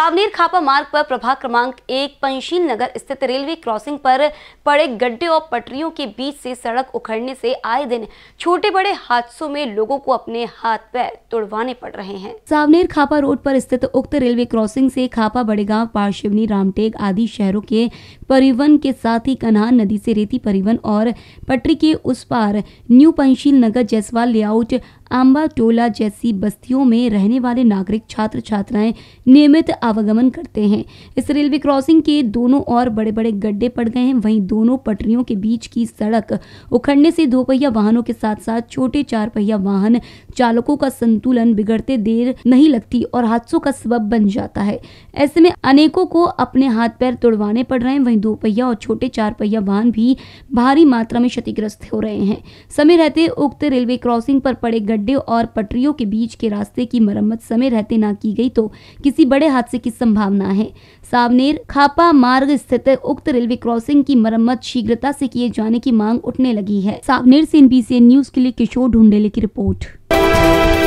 सावनेर खापा मार्ग पर प्रभाग क्रमांक एक पंशील नगर स्थित रेलवे क्रॉसिंग पर पड़े गड्ढे और पटरियों के बीच से सड़क उखड़ने से आए दिन छोटे बड़े हादसों में लोगों को अपने हाथ पैर तोड़वाने पड़ रहे हैं सावनेर खापा रोड पर स्थित उक्त रेलवे क्रॉसिंग से खापा बड़ेगांव पार्शिवनी रामटेक आदि शहरों के परिवहन के साथ ही कन्हान नदी से रेती परिवहन और पटरी के उस पार न्यू पंशील नगर जयसवाल लेआउट आम्बा टोला जैसी बस्तियों में रहने वाले नागरिक छात्र छात्राएं नियमित आवागमन करते हैं इस रेलवे क्रॉसिंग के दोनों ओर बड़े बड़े गड्ढे पड़ गए हैं वहीं दोनों पटरियों के बीच की सड़क उखड़ने से दोपहिया वाहनों के साथ साथ छोटे चार पहिया वाहन चालकों का संतुलन बिगड़ते देर नहीं लगती और हादसों का सबब बन जाता है ऐसे में अनेकों को अपने हाथ पैर तोड़वाने पड़ रहे हैं वहीं दो पहिया और छोटे चार पहिया वाहन भी भारी मात्रा में क्षतिग्रस्त हो रहे हैं समय रहते उक्त रेलवे क्रॉसिंग पर पड़े गड्ढे गड्ढे और पटरियों के बीच के रास्ते की मरम्मत समय रहते ना की गई तो किसी बड़े हादसे की संभावना है सावनेर खापा मार्ग स्थित उक्त रेलवे क्रॉसिंग की मरम्मत शीघ्रता से किए जाने की मांग उठने लगी है सावनेर से एनबीसी न्यूज के लिए किशोर ढूंढेले की रिपोर्ट